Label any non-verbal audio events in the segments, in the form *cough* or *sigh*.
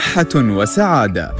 صحة وسعادة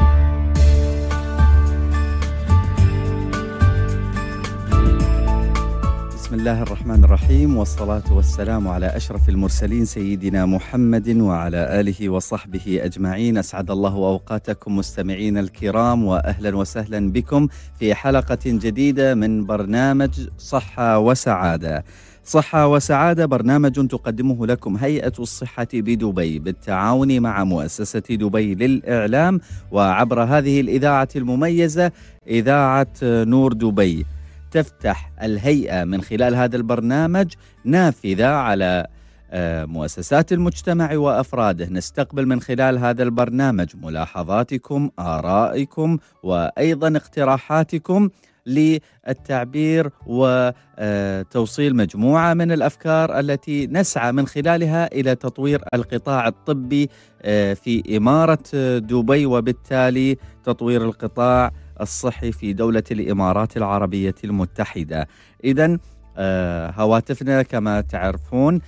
بسم الله الرحمن الرحيم والصلاة والسلام على أشرف المرسلين سيدنا محمد وعلى آله وصحبه أجمعين أسعد الله أوقاتكم مستمعين الكرام وأهلا وسهلا بكم في حلقة جديدة من برنامج صحة وسعادة صحة وسعادة برنامج تقدمه لكم هيئة الصحة بدبي بالتعاون مع مؤسسة دبي للإعلام وعبر هذه الإذاعة المميزة إذاعة نور دبي تفتح الهيئة من خلال هذا البرنامج نافذة على آه، مؤسسات المجتمع وافراده نستقبل من خلال هذا البرنامج ملاحظاتكم ارائكم وايضا اقتراحاتكم للتعبير وتوصيل مجموعه من الافكار التي نسعى من خلالها الى تطوير القطاع الطبي آه، في اماره دبي وبالتالي تطوير القطاع الصحي في دوله الامارات العربيه المتحده. اذا آه، هواتفنا كما تعرفون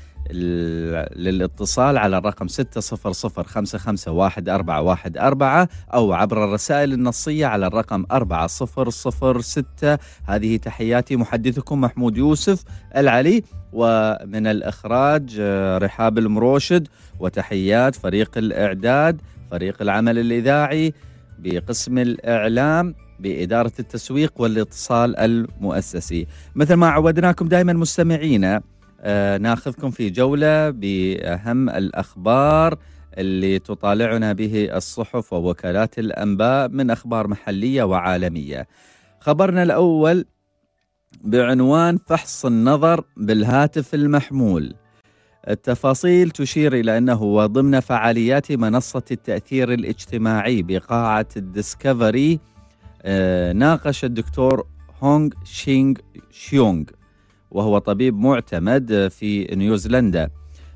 للاتصال على الرقم 600551414 أو عبر الرسائل النصية على الرقم 4006 هذه تحياتي محدثكم محمود يوسف العلي ومن الإخراج آه، رحاب المروشد وتحيات فريق الإعداد فريق العمل الإذاعي بقسم الإعلام بإدارة التسويق والاتصال المؤسسي مثل ما عودناكم دائما مستمعينا آه، ناخذكم في جولة بأهم الأخبار اللي تطالعنا به الصحف ووكالات الأنباء من أخبار محلية وعالمية خبرنا الأول بعنوان فحص النظر بالهاتف المحمول التفاصيل تشير إلى أنه ضمن فعاليات منصة التأثير الاجتماعي بقاعة الديسكفري آه، ناقش الدكتور هونغ شينغ شيونغ وهو طبيب معتمد في نيوزيلندا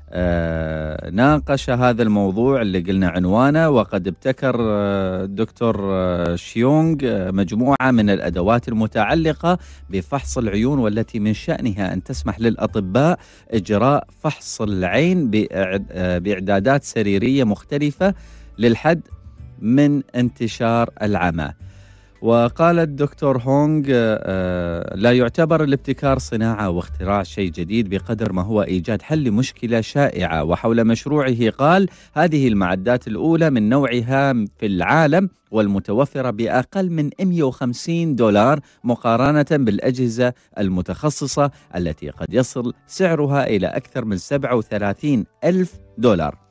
آه، ناقش هذا الموضوع اللي قلنا عنوانه وقد ابتكر آه، الدكتور آه، شيونغ مجموعة من الأدوات المتعلقة بفحص العيون والتي من شأنها أن تسمح للأطباء إجراء فحص العين بإعدادات سريرية مختلفة للحد من انتشار العمى وقال الدكتور هونغ آه، آه، لا يعتبر الابتكار صناعة واختراع شيء جديد بقدر ما هو إيجاد حل لمشكلة شائعة وحول مشروعه قال هذه المعدات الأولى من نوعها في العالم والمتوفرة بأقل من 150 دولار مقارنة بالأجهزة المتخصصة التي قد يصل سعرها إلى أكثر من 37 ألف دولار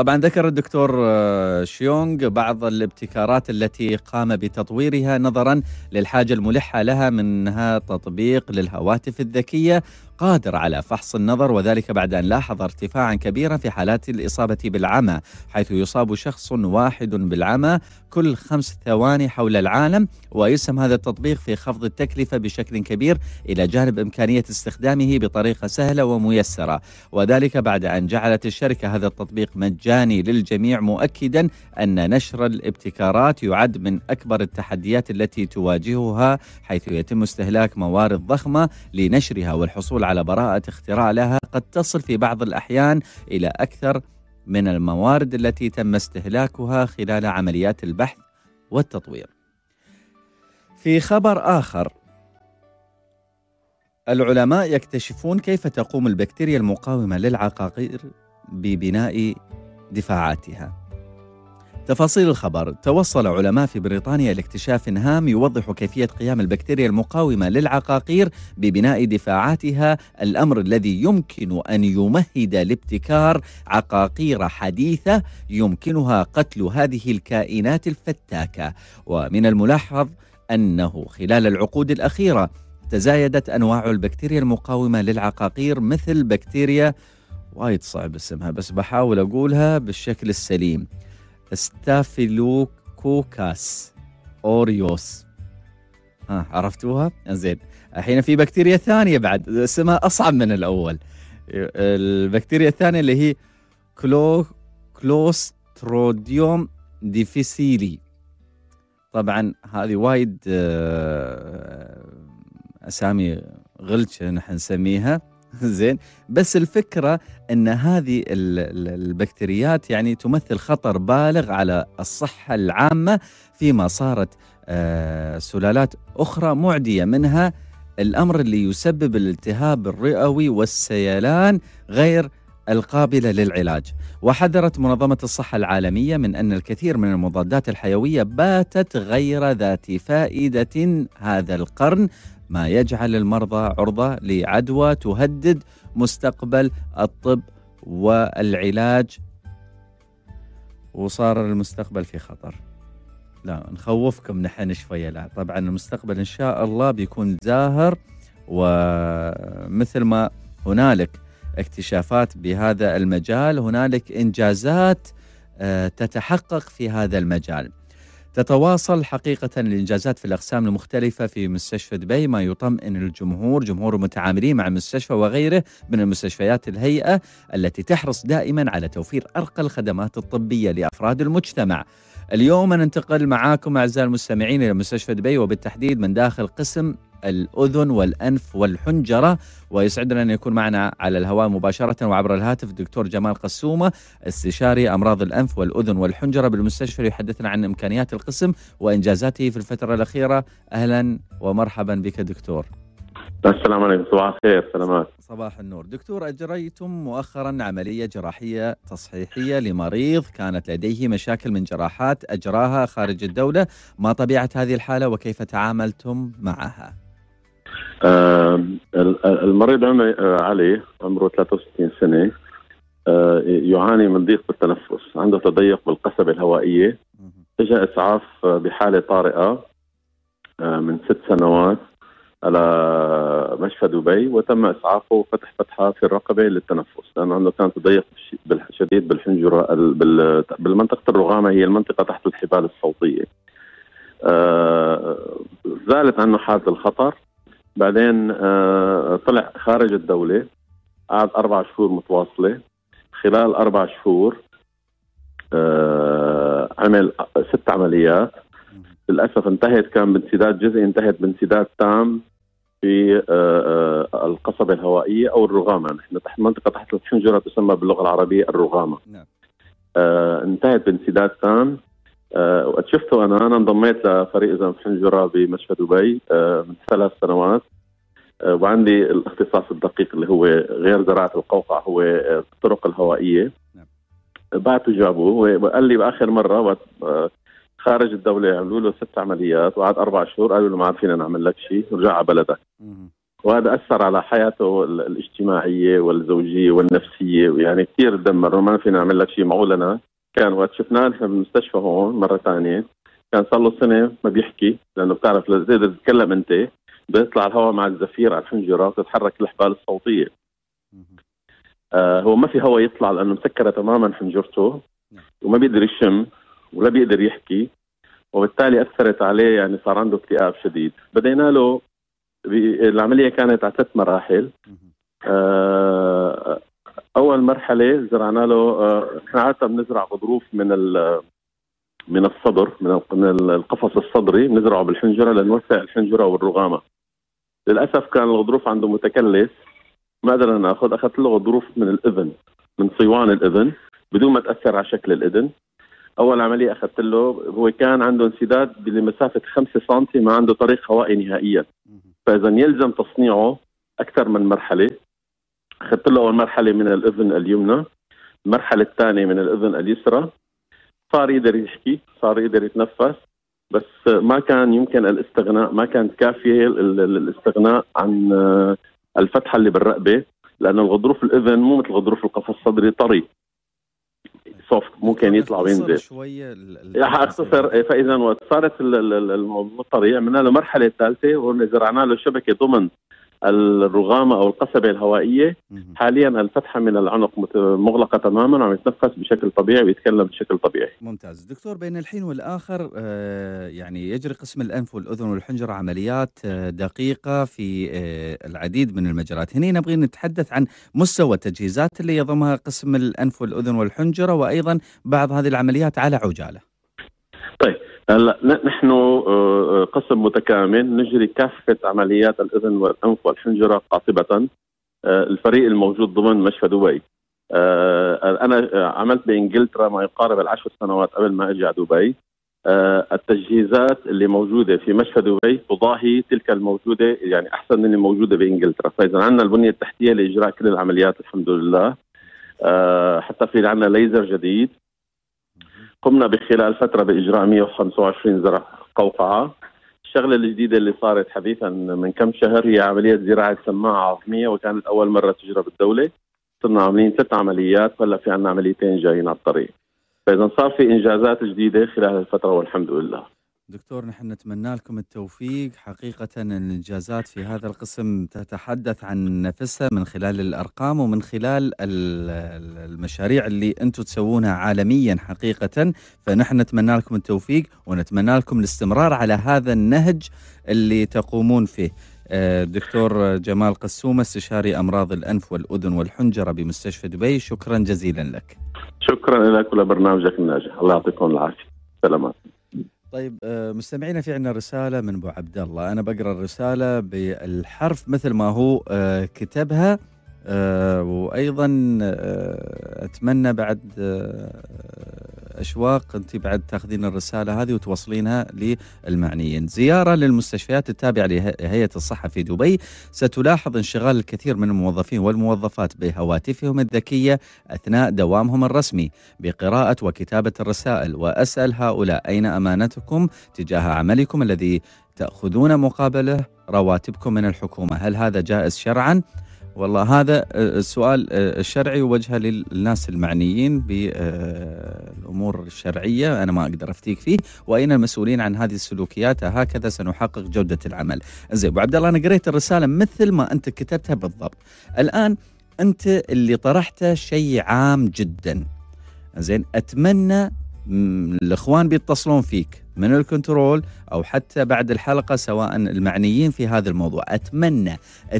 طبعا ذكر الدكتور آه، شيونغ بعض الابتكارات التي قام بتطويرها نظرا للحاجه الملحه لها منها تطبيق للهواتف الذكيه قادر على فحص النظر وذلك بعد أن لاحظ ارتفاعا كبيرا في حالات الإصابة بالعمى حيث يصاب شخص واحد بالعمى كل خمس ثواني حول العالم ويسهم هذا التطبيق في خفض التكلفة بشكل كبير إلى جانب إمكانية استخدامه بطريقة سهلة وميسرة وذلك بعد أن جعلت الشركة هذا التطبيق مجاني للجميع مؤكدا أن نشر الابتكارات يعد من أكبر التحديات التي تواجهها حيث يتم استهلاك موارد ضخمة لنشرها والحصول على براءة اختراع لها قد تصل في بعض الأحيان إلى أكثر من الموارد التي تم استهلاكها خلال عمليات البحث والتطوير. في خبر آخر العلماء يكتشفون كيف تقوم البكتيريا المقاومة للعقاقير ببناء دفاعاتها. تفاصيل الخبر توصل علماء في بريطانيا لاكتشاف هام يوضح كيفية قيام البكتيريا المقاومة للعقاقير ببناء دفاعاتها الأمر الذي يمكن أن يمهد لابتكار عقاقير حديثة يمكنها قتل هذه الكائنات الفتاكة ومن الملاحظ أنه خلال العقود الأخيرة تزايدت أنواع البكتيريا المقاومة للعقاقير مثل بكتيريا وايد صعب اسمها بس بحاول أقولها بالشكل السليم ستافيلوكوكاس اوريوس ها عرفتوها؟ زين الحين في بكتيريا ثانيه بعد اسمها اصعب من الاول البكتيريا الثانيه اللي هي كلو كلوستروديوم ديفيسيلي طبعا هذه وايد آه، اسامي غلشه نحن نسميها *laughs* زين بس الفكره ان هذه البكتيريات يعني تمثل خطر بالغ على الصحه العامه فيما صارت آه، سلالات اخرى معديه منها الامر اللي يسبب الالتهاب الرئوي والسيلان غير القابله للعلاج وحذرت منظمه الصحه العالميه من ان الكثير من المضادات الحيويه باتت غير ذات فائده هذا القرن ما يجعل المرضى عرضة لعدوى تهدد مستقبل الطب والعلاج وصار المستقبل في خطر لا نخوفكم نحن شوية لا طبعا المستقبل إن شاء الله بيكون زاهر ومثل ما هنالك اكتشافات بهذا المجال هنالك إنجازات آه، تتحقق في هذا المجال تتواصل حقيقة الإنجازات في الأقسام المختلفة في مستشفى دبي ما يطمئن الجمهور جمهور المتعاملين مع المستشفى وغيره من المستشفيات الهيئة التي تحرص دائما على توفير أرقى الخدمات الطبية لأفراد المجتمع اليوم ننتقل معاكم أعزائي المستمعين إلى مستشفى دبي وبالتحديد من داخل قسم الأذن والأنف والحنجرة ويسعدنا أن يكون معنا على الهواء مباشرة وعبر الهاتف الدكتور جمال قسومة استشاري أمراض الأنف والأذن والحنجرة بالمستشفى يحدثنا عن إمكانيات القسم وإنجازاته في الفترة الأخيرة أهلا ومرحبا بك دكتور السلام عليكم صباح الخير سلامات صباح النور دكتور أجريتم مؤخرا عملية جراحية تصحيحية لمريض كانت لديه مشاكل من جراحات أجراها خارج الدولة ما طبيعة هذه الحالة وكيف تعاملتم معها آه المريض علي عمره 63 سنة آه يعاني من ضيق بالتنفس عنده تضيق بالقصبة الهوائية اجى إسعاف بحالة طارئة آه من ست سنوات على مشفى دبي وتم اسعافه وفتح فتحه في الرقبه للتنفس لانه عنده كانت تضيق شديد بالحنجره بالمنطقه الرغامه هي المنطقه تحت الحبال الصوتيه. آه، زالت عنه حاله الخطر بعدين آه، طلع خارج الدوله قعد اربع شهور متواصله خلال اربع شهور آه، عمل ست عمليات للاسف انتهت كان بانسداد جزئي انتهت بانسداد تام في آه، آه، القصبة الهوائية أو الرغامة نحن تحت منطقة تحت الحنجرة تسمى باللغة العربية الرغامة نعم. آه، انتهت بانسداد تام وقت شفته أنا أنا انضميت لفريق إذا حنجرة بمشفى دبي من ثلاث سنوات وعندي الاختصاص الدقيق اللي هو غير زراعة القوقع هو الطرق الهوائية نعم. بعته جابوه وقال لي بآخر مرة وقت خارج الدولة عملوا له ست عمليات وقعد أربع شهور قالوا له ما عاد فينا نعمل لك شيء ورجع على بلدك وهذا أثر على حياته الاجتماعية والزوجية والنفسية ويعني كثير تدمر ما فينا نعمل لك شيء معقول كان وقت شفناه نحن بالمستشفى هون مرة ثانية كان صار له سنة ما بيحكي لأنه بتعرف إذا تتكلم أنت بيطلع الهواء مع الزفير على الحنجرة وتتحرك الأحبال الصوتية آه هو ما في هواء يطلع لأنه مسكرة تماما حنجرته نعم. وما بيقدر يشم ولا بيقدر يحكي وبالتالي اثرت عليه يعني صار عنده اكتئاب شديد بدينا له العمليه كانت على ثلاث مراحل آه اول مرحله زرعنا له آه، احنا آه عاده بنزرع غضروف من من الصدر من القفص الصدري بنزرعه بالحنجره لنوسع الحنجره والرغامه للاسف كان الغضروف عنده متكلس ما قدرنا ناخذ اخذت له غضروف من الاذن من صيوان الاذن بدون ما تاثر على شكل الاذن اول عمليه اخذت له هو كان عنده انسداد بمسافه 5 سم ما عنده طريق هوائي نهائيا فاذا يلزم تصنيعه اكثر من مرحله اخذت له اول مرحله من الاذن اليمنى المرحله الثانيه من الاذن اليسرى صار يقدر يحكي صار يقدر يتنفس بس ما كان يمكن الاستغناء ما كانت كافيه الاستغناء عن الفتحه اللي بالرقبه لانه الغضروف الاذن مو مثل غضروف القفص الصدري طري سوفت ممكن يطلع وينزل شويه راح اختصر فاذا وصارت المطر من المرحله الثالثه وزرعنا له شبكه ضمن الرغامه او القصبه الهوائيه حاليا الفتحه من العنق مغلقه تماما وعم يتنفس بشكل طبيعي ويتكلم بشكل طبيعي. ممتاز، دكتور بين الحين والاخر آه، يعني يجري قسم الانف والاذن والحنجره عمليات آه، دقيقه في آه، العديد من المجالات، هنا نبغي نتحدث عن مستوى التجهيزات اللي يضمها قسم الانف والاذن والحنجره وايضا بعض هذه العمليات على عجاله. طيب هلا نحن آه، آه، قسم متكامل نجري كافه عمليات الاذن والانف والحنجره قاطبه آه، الفريق الموجود ضمن مشفى دبي انا عملت بانجلترا ما يقارب العشر سنوات قبل ما اجي على دبي التجهيزات اللي موجوده في مشفى دبي تضاهي تلك الموجوده يعني احسن من الموجوده بانجلترا، فاذا عندنا البنيه التحتيه لاجراء كل العمليات الحمد لله. حتى في عندنا ليزر جديد قمنا بخلال فتره باجراء 125 زرع قوقعه الشغله الجديده اللي صارت حديثا من كم شهر هي عمليه زراعه سماعه عظميه وكانت اول مره تجرى بالدوله صرنا عاملين ثلاث عمليات هلا في عندنا عمليتين جايين على الطريق فاذا صار في انجازات جديده خلال الفتره والحمد لله دكتور نحن نتمنى لكم التوفيق حقيقة الإنجازات في هذا القسم تتحدث عن نفسها من خلال الأرقام ومن خلال المشاريع اللي أنتم تسوونها عالميا حقيقة فنحن نتمنى لكم التوفيق ونتمنى لكم الاستمرار على هذا النهج اللي تقومون فيه آه، دكتور جمال قسومة استشاري أمراض الأنف والأذن والحنجرة بمستشفى دبي شكرا جزيلا لك شكرا لك ولبرنامجك الناجح الله يعطيكم العافية سلامات طيب آه، مستمعينا في عندنا رسالة من أبو عبد الله أنا بقرأ الرسالة بالحرف مثل ما هو آه، كتبها آه، وأيضا أتمنى بعد اشواق انت بعد تاخذين الرساله هذه وتوصلينها للمعنيين. زياره للمستشفيات التابعه لهيئه الصحه في دبي ستلاحظ انشغال الكثير من الموظفين والموظفات بهواتفهم الذكيه اثناء دوامهم الرسمي بقراءه وكتابه الرسائل واسال هؤلاء اين امانتكم تجاه عملكم الذي تاخذون مقابله رواتبكم من الحكومه، هل هذا جائز شرعا؟ والله هذا آه، السؤال آه، الشرعي وجهه للناس المعنيين بالامور آه، الشرعيه انا ما اقدر افتيك فيه واين المسؤولين عن هذه السلوكيات هكذا سنحقق جوده العمل. زين ابو عبد الله انا قريت الرساله مثل ما انت كتبتها بالضبط. الان انت اللي طرحته شيء عام جدا. زين اتمنى الاخوان بيتصلون فيك من الكنترول أو حتى بعد الحلقة سواء المعنيين في هذا الموضوع أتمنى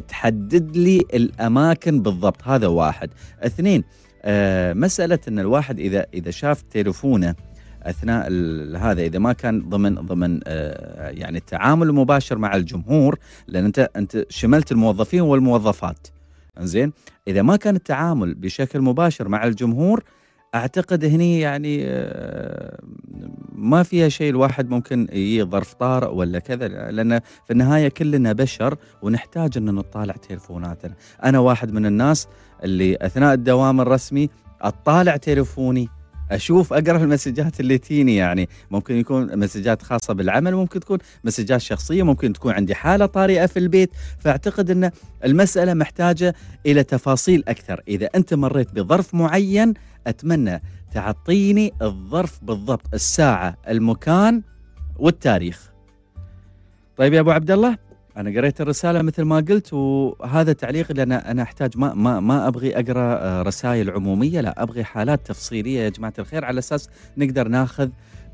تحدد لي الأماكن بالضبط هذا واحد اثنين أه مسألة أن الواحد إذا إذا شاف تليفونه اثناء هذا اذا ما كان ضمن ضمن آه يعني التعامل المباشر مع الجمهور لان انت انت شملت الموظفين والموظفات زين اذا ما كان التعامل بشكل مباشر مع الجمهور اعتقد هني يعني آه، ما فيها شيء الواحد ممكن يجي ظرف طارئ ولا كذا لان في النهايه كلنا بشر ونحتاج ان نطالع تليفوناتنا، انا واحد من الناس اللي اثناء الدوام الرسمي اطالع تليفوني اشوف اقرا المسجات اللي تيني يعني ممكن يكون مسجات خاصه بالعمل ممكن تكون مسجات شخصيه ممكن تكون عندي حاله طارئه في البيت فاعتقد ان المساله محتاجه الى تفاصيل اكثر اذا انت مريت بظرف معين أتمنى تعطيني الظرف بالضبط الساعة المكان والتاريخ طيب يا أبو عبد الله أنا قريت الرسالة مثل ما قلت وهذا تعليق لأن أنا أحتاج ما, ما, ما أبغي أقرأ آه، رسائل عمومية لا أبغي حالات تفصيلية يا جماعة الخير على أساس نقدر ناخذ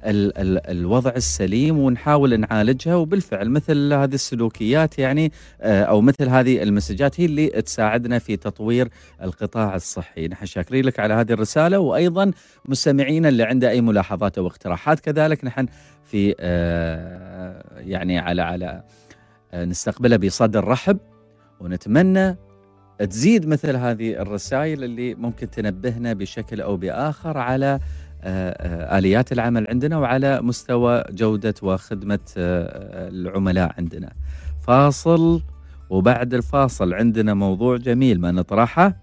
ال ال الوضع السليم ونحاول نعالجها وبالفعل مثل هذه السلوكيات يعني آه، او مثل هذه المسجات هي اللي تساعدنا في تطوير القطاع الصحي نحن شاكرين لك على هذه الرساله وايضا مستمعينا اللي عنده اي ملاحظات او اقتراحات كذلك نحن في آه، يعني على على آه، نستقبلها بصدر رحب ونتمنى تزيد مثل هذه الرسائل اللي ممكن تنبهنا بشكل او باخر على آه، آه، اليات العمل عندنا وعلى مستوى جوده وخدمه آه، العملاء عندنا. فاصل وبعد الفاصل عندنا موضوع جميل ما نطرحه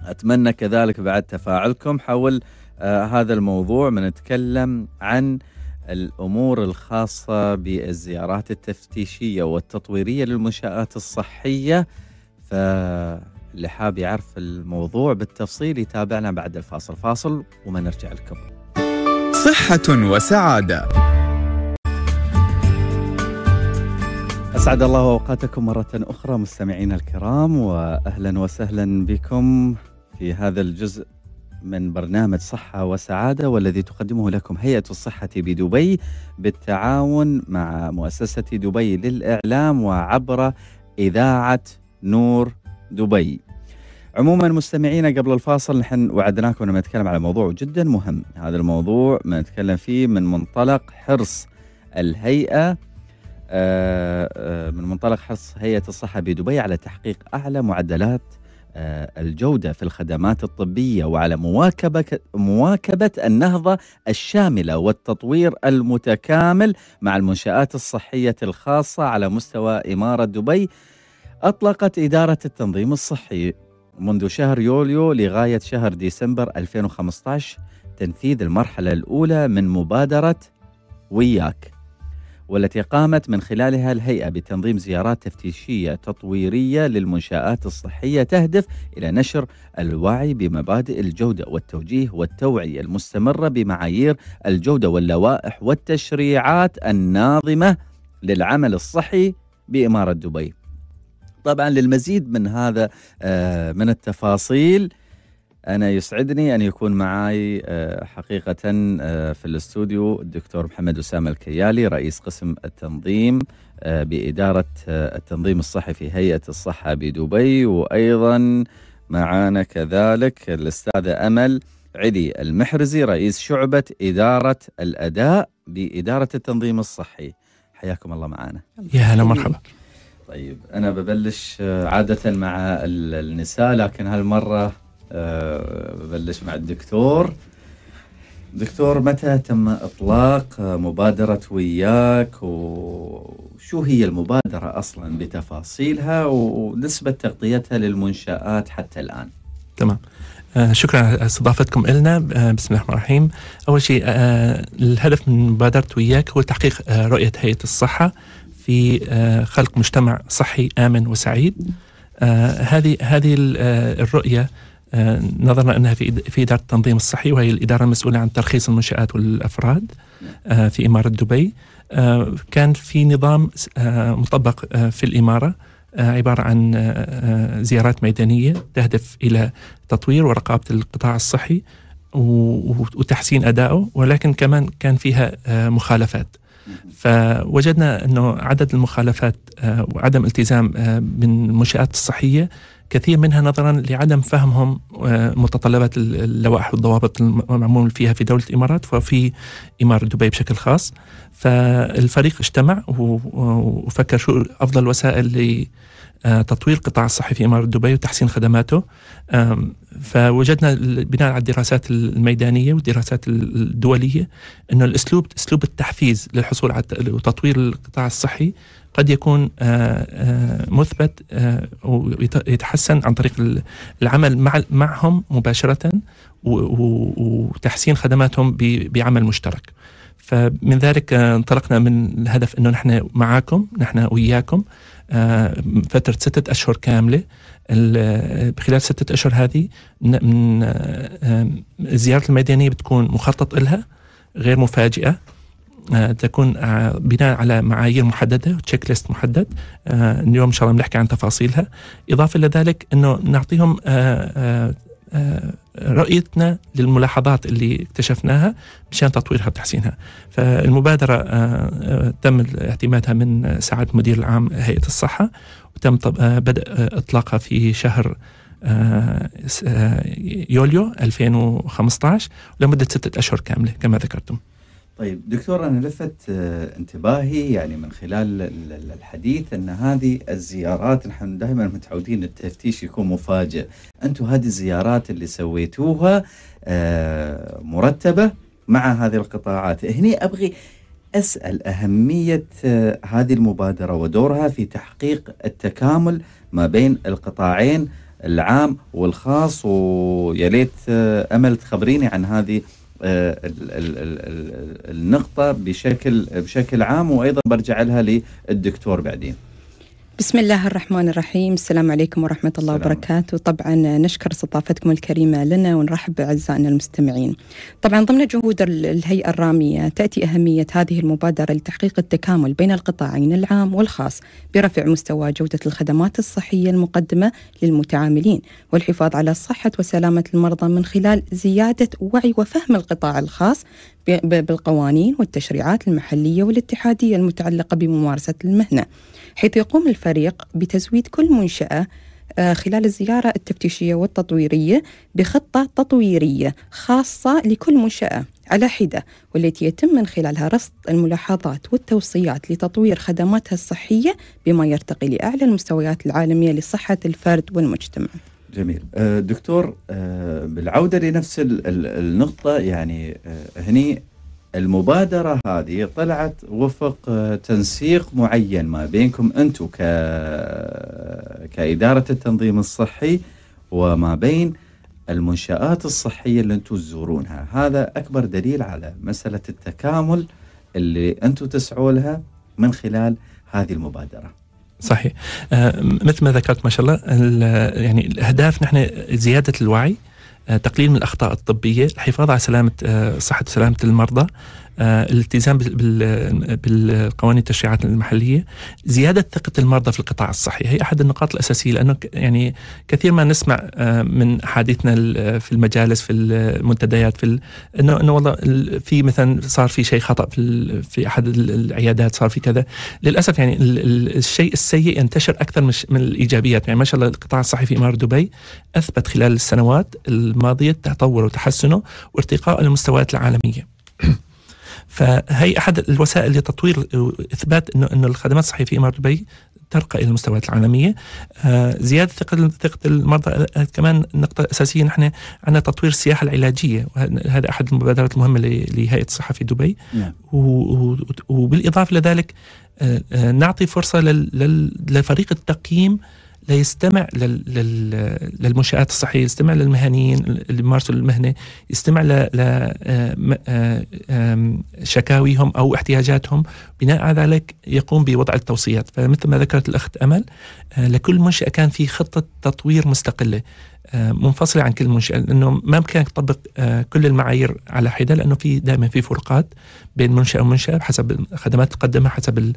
اتمنى كذلك بعد تفاعلكم حول هذا الموضوع بنتكلم عن الامور الخاصه بالزيارات التفتيشيه والتطويريه للمنشات الصحيه ف اللي حاب يعرف الموضوع بالتفصيل يتابعنا بعد الفاصل فاصل وما نرجع لكم صحة وسعادة أسعد الله أوقاتكم مرة أخرى مستمعينا الكرام وأهلا وسهلا بكم في هذا الجزء من برنامج صحة وسعادة والذي تقدمه لكم هيئة الصحة بدبي بالتعاون مع مؤسسة دبي للإعلام وعبر إذاعة نور دبي عموما مستمعينا قبل الفاصل نحن وعدناكم لما نتكلم على موضوع جدا مهم هذا الموضوع ما نتكلم فيه من منطلق حرص الهيئة آه، آه، من منطلق حرص هيئة الصحة بدبي على تحقيق أعلى معدلات آه، الجودة في الخدمات الطبية وعلى مواكبة مواكبة النهضة الشاملة والتطوير المتكامل مع المنشآت الصحية الخاصة على مستوى إمارة دبي أطلقت إدارة التنظيم الصحي منذ شهر يوليو لغاية شهر ديسمبر 2015 تنفيذ المرحلة الأولى من مبادرة وياك والتي قامت من خلالها الهيئة بتنظيم زيارات تفتيشية تطويرية للمنشآت الصحية تهدف إلى نشر الوعي بمبادئ الجودة والتوجيه والتوعية المستمرة بمعايير الجودة واللوائح والتشريعات الناظمة للعمل الصحي بإمارة دبي. طبعا للمزيد من هذا آه، من التفاصيل أنا يسعدني أن يكون معي آه، حقيقة آه، في الاستوديو الدكتور محمد أسامة الكيالي رئيس قسم التنظيم بإدارة التنظيم الصحي في هيئة الصحة بدبي وأيضا معانا كذلك الأستاذة أمل عدي المحرزي رئيس شعبة إدارة الأداء بإدارة التنظيم الصحي حياكم الله معنا يا هلا مرحبا طيب انا ببلش آه، عاده مع النساء لكن هالمره آه، ببلش مع الدكتور دكتور متى تم اطلاق آه، مبادره وياك وشو هي المبادره اصلا بتفاصيلها ونسبه تغطيتها للمنشات حتى الان تمام شكرا على استضافتكم النا بسم الله الرحمن الرحيم اول شيء الهدف من مبادره وياك هو تحقيق رؤيه هيئه الصحه في آه، خلق مجتمع صحي آمن وسعيد آه، هذه هذه آه، الرؤية نظرنا انها في في اداره التنظيم الصحي وهي الاداره المسؤوله عن ترخيص المنشات والافراد في اماره دبي كان في نظام مطبق في الاماره عباره عن زيارات ميدانيه تهدف الى تطوير ورقابه القطاع الصحي وتحسين ادائه ولكن كمان كان فيها مخالفات فوجدنا أنه عدد المخالفات آه، وعدم التزام آه، من المنشآت الصحية كثير منها نظرا لعدم فهمهم آه، متطلبات اللوائح والضوابط المعمول فيها في دولة الإمارات وفي إمارة دبي بشكل خاص فالفريق اجتمع وفكر شو أفضل وسائل آه، تطوير القطاع الصحي في إمارة دبي وتحسين خدماته فوجدنا بناء على الدراسات الميدانية والدراسات الدولية أنه الأسلوب أسلوب التحفيز للحصول على وتطوير القطاع الصحي قد يكون آه، آه، مثبت ويتحسن عن طريق العمل معهم مباشرة وتحسين خدماتهم بعمل مشترك فمن ذلك انطلقنا من الهدف أنه نحن معاكم نحن وياكم آه، فتره سته اشهر كامله آه، خلال ستة أشهر هذه من آه، الزيارة الميدانية بتكون مخطط لها غير مفاجئة تكون بناء على معايير محدده وتشيك ليست محدد اليوم ان شاء الله بنحكي عن تفاصيلها اضافه الى ذلك انه نعطيهم رؤيتنا للملاحظات اللي اكتشفناها مشان تطويرها وتحسينها فالمبادرة آه، آه، تم اعتمادها من سعادة المدير العام هيئة الصحة وتم آه، بدء إطلاقها في شهر يوليو 2015 لمدة ستة أشهر كاملة كما ذكرتم طيب دكتور أنا لفت آه، انتباهي يعني من خلال الحديث أن هذه الزيارات نحن دائما متعودين التفتيش يكون مفاجئ أنتم هذه الزيارات اللي سويتوها آه، مرتبة مع هذه القطاعات هني أبغي أسأل أهمية آه، هذه المبادرة ودورها في تحقيق التكامل ما بين القطاعين العام والخاص ويا ليت أمل تخبريني عن هذه آه، النقطة بشكل بشكل عام وأيضا برجع لها للدكتور بعدين بسم الله الرحمن الرحيم السلام عليكم ورحمة الله السلام. وبركاته طبعا نشكر استضافتكم الكريمة لنا ونرحب بأعزائنا المستمعين طبعا ضمن جهود الهيئة الرامية تأتي أهمية هذه المبادرة لتحقيق التكامل بين القطاعين العام والخاص برفع مستوى جودة الخدمات الصحية المقدمة للمتعاملين والحفاظ على صحة وسلامة المرضى من خلال زيادة وعي وفهم القطاع الخاص بالقوانين والتشريعات المحلية والاتحادية المتعلقة بممارسة المهنة حيث يقوم الفريق بتزويد كل منشأة آه، خلال الزيارة التفتيشية والتطويرية بخطة تطويرية خاصة لكل منشأة على حدة والتي يتم من خلالها رصد الملاحظات والتوصيات لتطوير خدماتها الصحية بما يرتقي لأعلى المستويات العالمية لصحة الفرد والمجتمع. جميل آه، دكتور آه، بالعوده لنفس النقطه يعني آه، هني المبادره هذه طلعت وفق تنسيق معين ما بينكم انتم ك كاداره التنظيم الصحي وما بين المنشآت الصحية اللي أنتم تزورونها هذا أكبر دليل على مسألة التكامل اللي أنتم تسعوا لها من خلال هذه المبادرة صحيح آه، مثل ما ذكرت ما شاء الله يعني الاهداف نحن زياده الوعي آه، تقليل من الاخطاء الطبيه الحفاظ على سلامه آه، صحه وسلامه المرضى آه، الالتزام بالقوانين التشريعات المحليه زياده ثقه المرضى في القطاع الصحي هي احد النقاط الاساسيه لانه يعني كثير ما نسمع آه، من احاديثنا في المجالس في المنتديات في انه انه والله في مثلا صار في شيء خطا في في احد العيادات صار في كذا للاسف يعني الشيء السيء ينتشر اكثر من الايجابيات يعني ما شاء الله القطاع الصحي في اماره دبي اثبت خلال السنوات الماضيه تطوره وتحسنه وارتقائه للمستويات العالميه فهي احد الوسائل لتطوير اثبات انه انه الخدمات الصحيه في امارات دبي ترقى الى المستويات العالميه آه، زياده ثقه ثقه المرضى آه، كمان نقطه اساسيه نحن عندنا تطوير السياحه العلاجيه وهذا احد المبادرات المهمه لهيئه الصحه في دبي نعم. وبالاضافه لذلك آه، نعطي فرصه لفريق التقييم ليستمع للمنشآت الصحية يستمع للمهنيين اللي بيمارسوا المهنة يستمع لشكاويهم آه، آه، أو احتياجاتهم بناء على ذلك يقوم بوضع التوصيات فمثل ما ذكرت الأخت أمل آه، لكل منشأة كان في خطة تطوير مستقلة آه، منفصله عن كل منشاه لانه ما بامكانك تطبق آه، كل المعايير على حده لانه في دائما في فروقات بين منشاه ومنشاه حسب الخدمات تقدمها حسب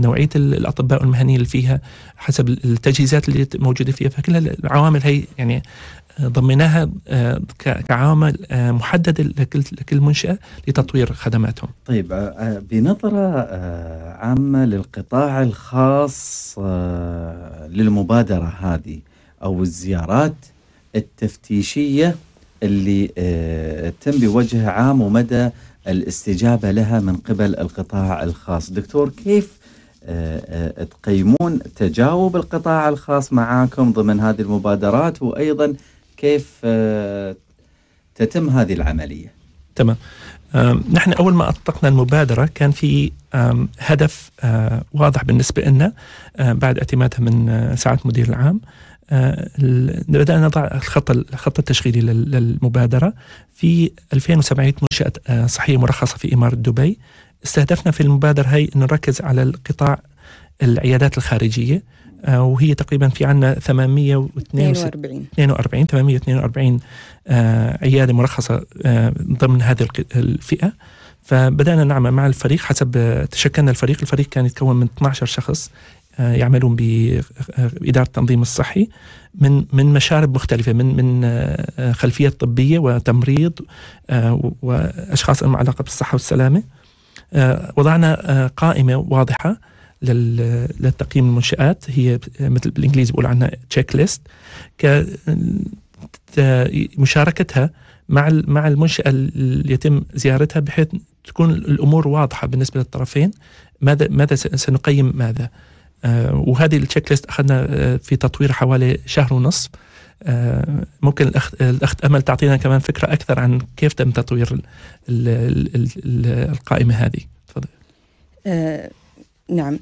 نوعيه الاطباء والمهنيه اللي فيها حسب التجهيزات اللي موجوده فيها فكل العوامل هي يعني آه، ضمناها كعوامل محدده لكل منشاه لتطوير خدماتهم. طيب بنظره عامه للقطاع الخاص للمبادره هذه او الزيارات التفتيشيه اللي آه، تم بوجه عام ومدى الاستجابه لها من قبل القطاع الخاص دكتور كيف آه، آه، تقيمون تجاوب القطاع الخاص معاكم ضمن هذه المبادرات وايضا كيف تتم هذه العمليه تمام نحن اول ما اطلقنا المبادره كان في هدف واضح بالنسبه لنا بعد اعتمادها من سعاده المدير العام آه، بدأنا نضع الخط الخط التشغيلي للمبادرة في 2007 نشأت آه، صحية مرخصة في إمارة دبي استهدفنا في المبادرة هي أن نركز على القطاع العيادات الخارجية آه، وهي تقريبا في عندنا 842 42 842 عياده مرخصه ضمن هذه الفئه فبدانا نعمل مع الفريق حسب تشكلنا الفريق الفريق كان يتكون من 12 شخص يعملون باداره التنظيم الصحي من من مشارب مختلفه من من آه، خلفيه طبيه وتمريض آه، واشخاص لهم علاقه بالصحه والسلامه آه، وضعنا قائمه واضحه للتقييم المنشآت هي مثل بالانجليزي بقول عنها تشيك ليست مشاركتها مع مع المنشاه اللي يتم زيارتها بحيث تكون الامور واضحه بالنسبه للطرفين ماذا ماذا سنقيم ماذا آه، وهذه التشيك ليست اخذنا آه، في تطوير حوالي شهر ونص آه، ممكن الاخت امل تعطينا كمان فكره اكثر عن كيف تم تطوير القائمه هذه تفضل آه نعم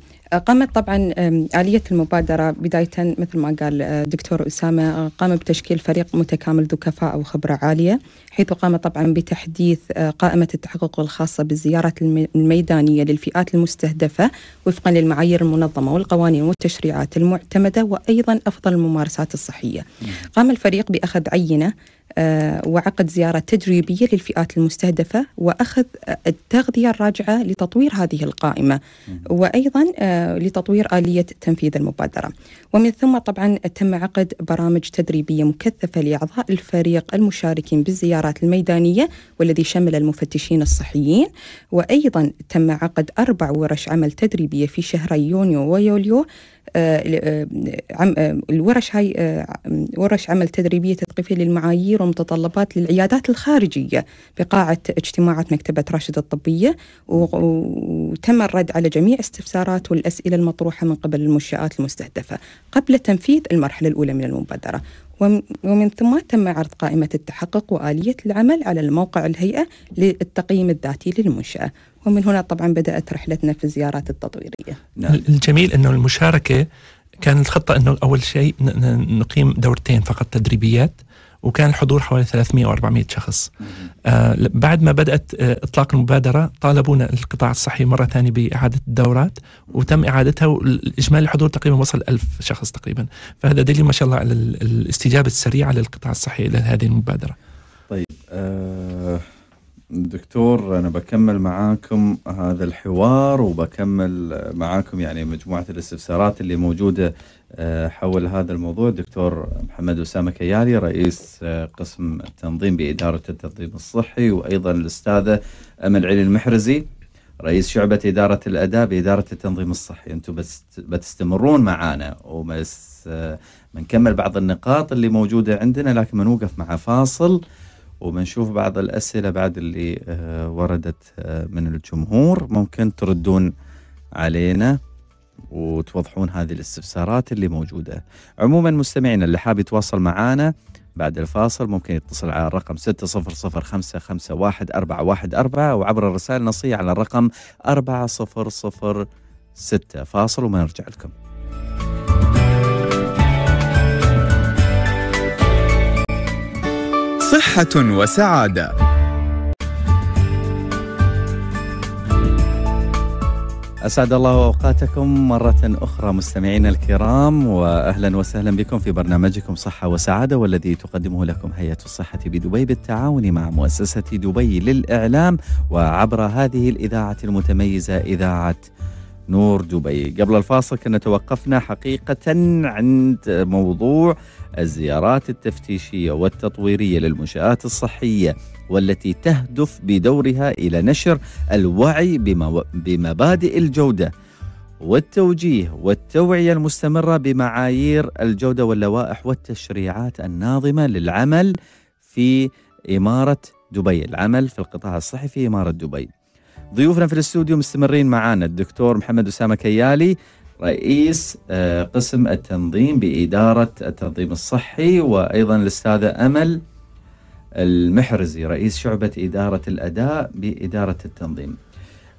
قامت طبعا آلية المبادرة بداية مثل ما قال أه، دكتور أسامة قام بتشكيل فريق متكامل ذو كفاءة وخبرة عالية حيث قام طبعا بتحديث أه، قائمة التحقق الخاصة بالزيارات الميدانية للفئات المستهدفة وفقا للمعايير المنظمة والقوانين والتشريعات المعتمدة وأيضا أفضل الممارسات الصحية قام الفريق بأخذ عينة آه، وعقد زيارة تجريبية للفئات المستهدفة وأخذ التغذية الراجعة لتطوير هذه القائمة وأيضا آه، لتطوير آلية تنفيذ المبادرة ومن ثم طبعا تم عقد برامج تدريبية مكثفة لأعضاء الفريق المشاركين بالزيارات الميدانية والذي شمل المفتشين الصحيين وأيضا تم عقد أربع ورش عمل تدريبية في شهري يونيو ويوليو آه، آه، آه، الورش هاي ورش عمل تدريبية تثقيفية للمعايير ومتطلبات للعيادات الخارجية بقاعة اجتماعات مكتبة راشد الطبية وتم الرد على جميع استفسارات والأسئلة المطروحة من قبل المنشآت المستهدفة قبل تنفيذ المرحلة الأولى من المبادرة ومن ثم تم عرض قائمة التحقق وآلية العمل على الموقع الهيئة للتقييم الذاتي للمنشأة ومن هنا طبعا بدأت رحلتنا في الزيارات التطويرية نعم. الجميل أنه المشاركة كان الخطة أنه أول شيء نقيم دورتين فقط تدريبيات وكان الحضور حوالي 300 و 400 شخص آه بعد ما بدأت آه إطلاق المبادرة طالبونا القطاع الصحي مرة ثانية بإعادة الدورات وتم إعادتها والاجمالي الحضور تقريبا وصل 1000 شخص تقريبا فهذا دليل ما شاء الله على الاستجابة السريعة للقطاع الصحي لهذه المبادرة طيب آه دكتور أنا بكمل معاكم هذا الحوار وبكمل معاكم يعني مجموعة الاستفسارات اللي موجودة آه، حول هذا الموضوع دكتور محمد أسامة كيالي رئيس آه، قسم التنظيم بإدارة التنظيم الصحي وأيضا الأستاذة أمل علي المحرزي رئيس شعبة إدارة الأداء بإدارة التنظيم الصحي أنتم بس بتستمرون معانا وبس آه، بنكمل بعض النقاط اللي موجودة عندنا لكن بنوقف مع فاصل وبنشوف بعض الأسئلة بعد اللي آه، وردت آه، من الجمهور ممكن تردون علينا وتوضحون هذه الاستفسارات اللي موجودة عموما مستمعينا اللي حاب يتواصل معانا بعد الفاصل ممكن يتصل على الرقم 600551414 وعبر الرسائل النصية على الرقم 4006 فاصل وما نرجع لكم صحة وسعادة. أسعد الله أوقاتكم مرة أخرى مستمعينا الكرام وأهلا وسهلا بكم في برنامجكم صحة وسعادة والذي تقدمه لكم هيئة الصحة بدبي بالتعاون مع مؤسسة دبي للإعلام وعبر هذه الإذاعة المتميزة إذاعة نور دبي قبل الفاصل كنا توقفنا حقيقة عند موضوع الزيارات التفتيشية والتطويرية للمنشآت الصحية والتي تهدف بدورها إلى نشر الوعي بمبادئ الجودة والتوجيه والتوعية المستمرة بمعايير الجودة واللوائح والتشريعات الناظمة للعمل في إمارة دبي العمل في القطاع الصحي في إمارة دبي ضيوفنا في الاستوديو مستمرين معانا الدكتور محمد أسامة كيالي رئيس آه، قسم التنظيم بإدارة التنظيم الصحي وأيضا الأستاذة أمل المحرزي رئيس شعبة إدارة الأداء بإدارة التنظيم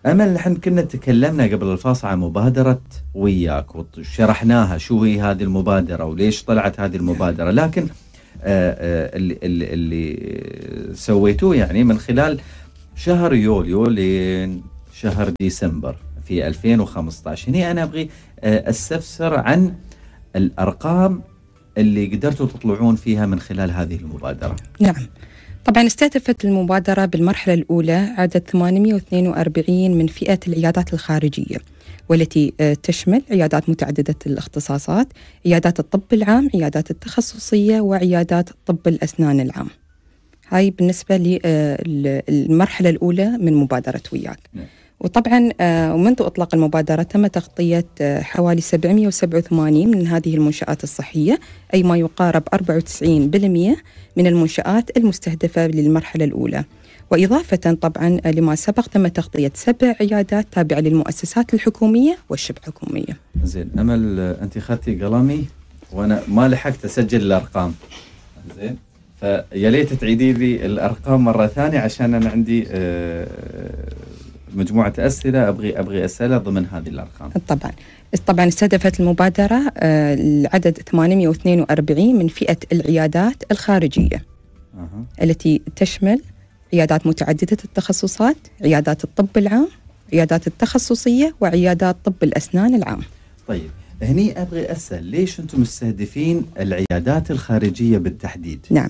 أمل نحن كنا تكلمنا قبل الفاصل عن مبادرة وياك وشرحناها شو هي هذه المبادرة وليش طلعت هذه المبادرة لكن آه، آه، اللي, اللي سويتوه يعني من خلال شهر يوليو لين شهر ديسمبر في 2015 هنا أنا أبغي آه، أستفسر عن الأرقام اللي قدرتوا تطلعون فيها من خلال هذه المبادرة نعم طبعا استهدفت المبادرة بالمرحلة الأولى عدد 842 من فئة العيادات الخارجية والتي آه، تشمل عيادات متعددة الاختصاصات عيادات الطب العام عيادات التخصصية وعيادات طب الأسنان العام هاي بالنسبه للمرحله آه، الاولى من مبادره وياك نعم. وطبعا آه، ومنذ اطلاق المبادره تم تغطيه آه، حوالي 787 من هذه المنشات الصحيه اي ما يقارب 94% من المنشات المستهدفه للمرحله الاولى. واضافه طبعا لما سبق تم تغطيه سبع عيادات تابعه للمؤسسات الحكوميه والشبه حكوميه. زين امل انت اخذتي قلمي وانا ما لحقت اسجل الارقام. زين فيا ليت تعيدي لي الارقام مره ثانيه عشان انا عندي آه، مجموعه اسئله ابغي ابغي اسالها ضمن هذه الارقام. طبعا طبعا استهدفت المبادره آه، العدد 842 من فئه العيادات الخارجيه. أه. التي تشمل عيادات متعدده التخصصات، عيادات الطب العام، عيادات التخصصيه وعيادات طب الاسنان العام. طيب هني ابغي اسال ليش انتم مستهدفين العيادات الخارجيه بالتحديد؟ نعم.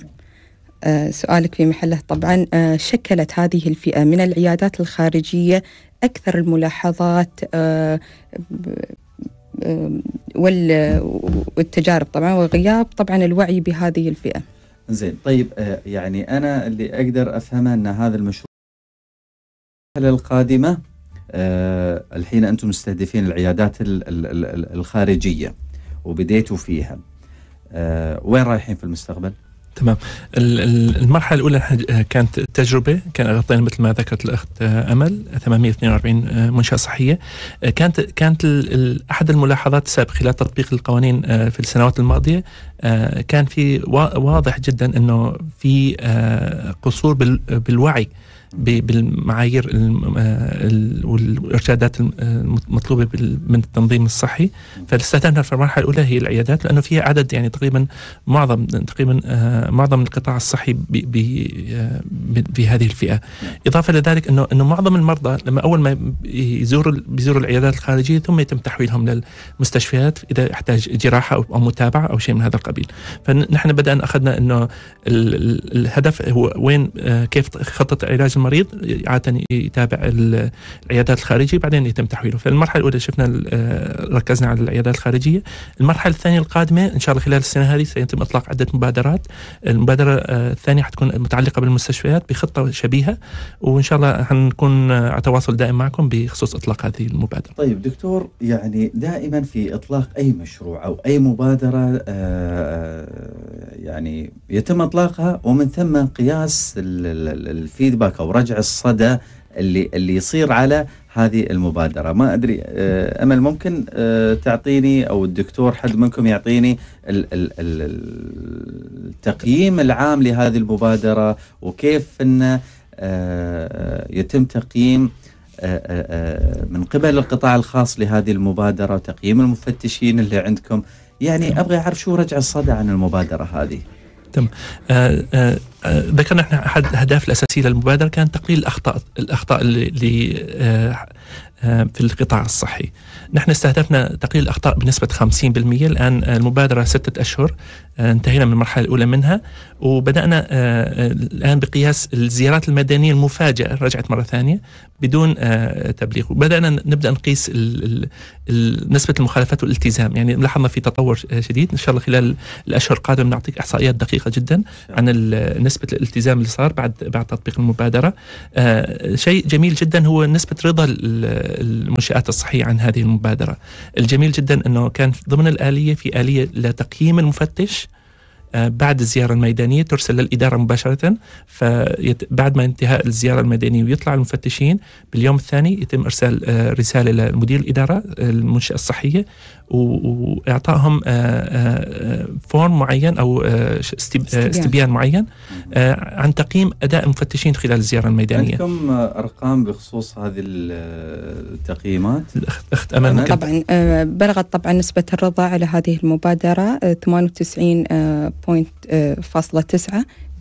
آه، سؤالك في محله طبعا آه، شكلت هذه الفئة من العيادات الخارجية أكثر الملاحظات آه، والتجارب طبعا وغياب طبعا الوعي بهذه الفئة زين طيب يعني أنا اللي أقدر أفهمه أن هذا المشروع القادمة الحين أنتم مستهدفين العيادات الخارجية وبديتوا فيها وين رايحين في المستقبل؟ تمام المرحله الاولى آه، كانت تجربه كان غطينا مثل ما ذكرت الاخت آه، امل 842 آه، منشاه صحيه كانت كانت احد الملاحظات السابقه خلال تطبيق القوانين في السنوات الماضيه كان في واضح جدا انه في قصور بالوعي بالمعايير آه، والارشادات المطلوبه آه، من التنظيم الصحي فاستهدفنا في المرحله الاولى هي العيادات لانه فيها عدد يعني تقريبا معظم تقريبا آه، معظم القطاع الصحي بهذه الفئه اضافه لذلك انه انه معظم المرضى لما اول ما يزوروا بيزوروا العيادات الخارجيه ثم يتم تحويلهم للمستشفيات اذا احتاج جراحه او متابعه او شيء من هذا القبيل فنحن بدانا اخذنا انه الهدف هو وين كيف خطه علاج المريض عاده يتابع العيادات الخارجيه بعدين يتم تحويله فالمرحله الاولى شفنا آه، ركزنا على العيادات الخارجيه المرحله الثانيه القادمه ان شاء الله خلال السنه هذه سيتم اطلاق عده مبادرات المبادره آه، الثانيه حتكون متعلقه بالمستشفيات بخطه شبيهه وان شاء الله حنكون آه، على تواصل دائم معكم بخصوص اطلاق هذه المبادره. طيب دكتور يعني دائما في اطلاق اي مشروع او اي مبادره يعني يتم اطلاقها ومن ثم قياس الفيدباك او او رجع الصدى اللي اللي يصير على هذه المبادره ما ادري آه، امل ممكن آه، تعطيني او الدكتور حد منكم يعطيني التقييم العام لهذه المبادره وكيف انه آه، يتم تقييم من قبل القطاع الخاص لهذه المبادره وتقييم المفتشين اللي عندكم يعني ابغى اعرف شو رجع الصدى عن المبادره هذه تم ذكرنا احنا احد الاهداف الاساسيه للمبادره كان تقليل الاخطاء الاخطاء اللي آه، آه، في القطاع الصحي. نحن استهدفنا تقليل الاخطاء بنسبه 50% الان المبادره سته اشهر آه، انتهينا من المرحله الاولى منها وبدانا الان بقياس الزيارات المدنيه المفاجئه رجعت مره ثانيه بدون تبليغ وبدانا نبدا نقيس نسبه المخالفات والالتزام يعني لاحظنا في تطور شديد ان شاء الله خلال الاشهر القادمه نعطيك احصائيات دقيقه جدا نعم. عن نسبه الالتزام اللي صار بعد بعد تطبيق المبادره آه، شيء جميل جدا هو نسبه رضا المنشات الصحيه عن هذه المبادره الجميل جدا انه كان ضمن الاليه في اليه لتقييم المفتش آه، بعد الزيارة الميدانية ترسل للإدارة مباشرة فبعد ما انتهاء الزيارة الميدانية ويطلع المفتشين باليوم الثاني يتم إرسال آه، رسالة لمدير الإدارة المنشأة الصحية واعطائهم فورم آه، آه، آه، معين او استبيان معين عن تقييم اداء المفتشين خلال الزياره الميدانيه. عندكم ارقام بخصوص هذه التقييمات؟ اخت امل طبعا بلغت طبعا نسبه الرضا على هذه المبادره 98.9%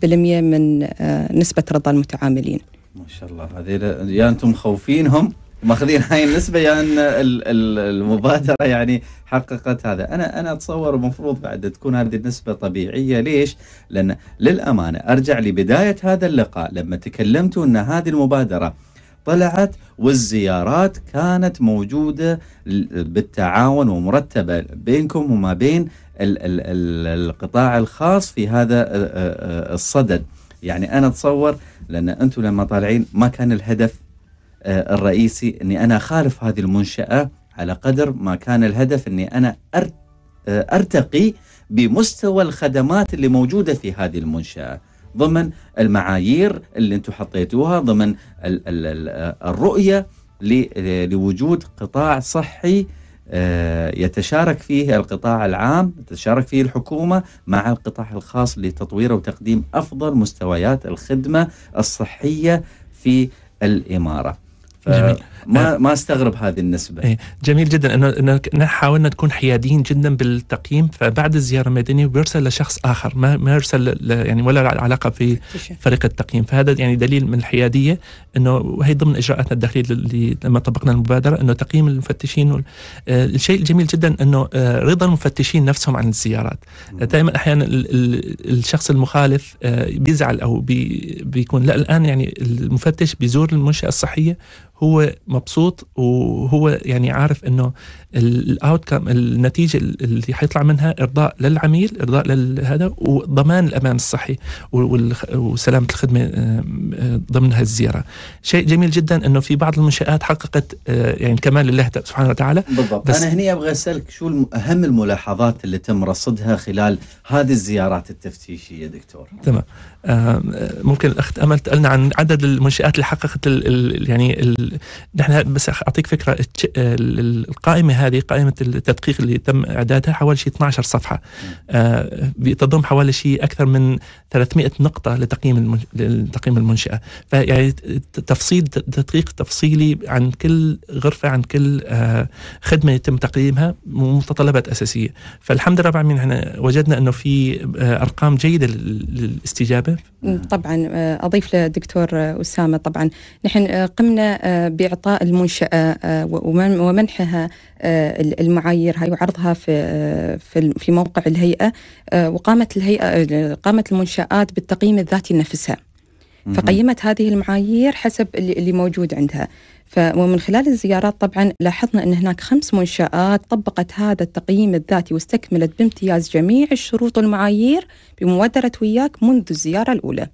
من نسبه رضا المتعاملين. ما شاء الله هذه يا انتم مخوفينهم ماخذين هاي النسبه يا يعني ان المبادره يعني حققت هذا انا انا اتصور المفروض بعد تكون هذه النسبه طبيعيه ليش لان للامانه ارجع لبدايه هذا اللقاء لما تكلمتوا ان هذه المبادره طلعت والزيارات كانت موجوده بالتعاون ومرتبه بينكم وما بين القطاع الخاص في هذا الصدد يعني انا اتصور لان انتم لما طالعين ما كان الهدف آه، الرئيسي أني أنا أخالف هذه المنشأة على قدر ما كان الهدف أني أنا آه، أرتقي بمستوى الخدمات اللي موجودة في هذه المنشأة ضمن المعايير اللي انتم حطيتوها ضمن الرؤية لوجود قطاع صحي آه، يتشارك فيه القطاع العام تتشارك فيه الحكومة مع القطاع الخاص لتطوير وتقديم أفضل مستويات الخدمة الصحية في الإمارة mean. ما نعم. ما استغرب هذه النسبه إيه، جميل جدا انه انه حاولنا نكون حياديين جدا بالتقييم فبعد الزياره الميدانيه بيرسل لشخص اخر ما ما يرسل يعني ولا علاقه في فريق التقييم فهذا يعني دليل من الحياديه انه وهي ضمن اجراءاتنا الداخليه اللي لما طبقنا المبادره انه تقييم المفتشين الشيء آه، الجميل جدا انه آه، رضا المفتشين نفسهم عن الزيارات دائما احيانا الشخص المخالف آه، بيزعل او بي بيكون لا الان يعني المفتش بيزور المنشاه الصحيه هو مبسوط وهو يعني عارف انه الاوتكم النتيجه اللي حيطلع منها ارضاء للعميل ارضاء لهذا وضمان الامان الصحي وسلامه الخدمه آه، آه، ضمن هالزياره شيء جميل جدا انه في بعض المنشات حققت آه، يعني كمال لله سبحانه وتعالى بالضبط انا هني ابغى اسالك شو اهم الملاحظات اللي تم رصدها خلال هذه الزيارات التفتيشيه دكتور تمام ممكن الاخت امل تسالنا عن عدد المنشات اللي حققت الـ يعني الـ نحن بس اعطيك فكره القائمه هذه قائمه التدقيق اللي تم اعدادها حوالي شيء 12 صفحه آه، تضم حوالي شيء اكثر من 300 نقطه لتقييم تقييم المنشاه فيعني تفصيل تدقيق تفصيلي عن كل غرفه عن كل آه، خدمه يتم تقييمها ومتطلبات اساسيه فالحمد لله العالمين احنا وجدنا انه في آه، ارقام جيده للاستجابه طبعا اضيف للدكتور اسامه طبعا نحن قمنا باعطاء المنشأة آه، ومنحها آه، المعايير هاي وعرضها في آه، في موقع الهيئة وقامت الهيئة قامت المنشآت بالتقييم الذاتي نفسها فقيمت هذه المعايير حسب اللي موجود عندها ومن خلال الزيارات طبعا لاحظنا ان هناك خمس منشات طبقت هذا التقييم الذاتي واستكملت بامتياز جميع الشروط والمعايير بمبادره وياك منذ الزياره الاولى.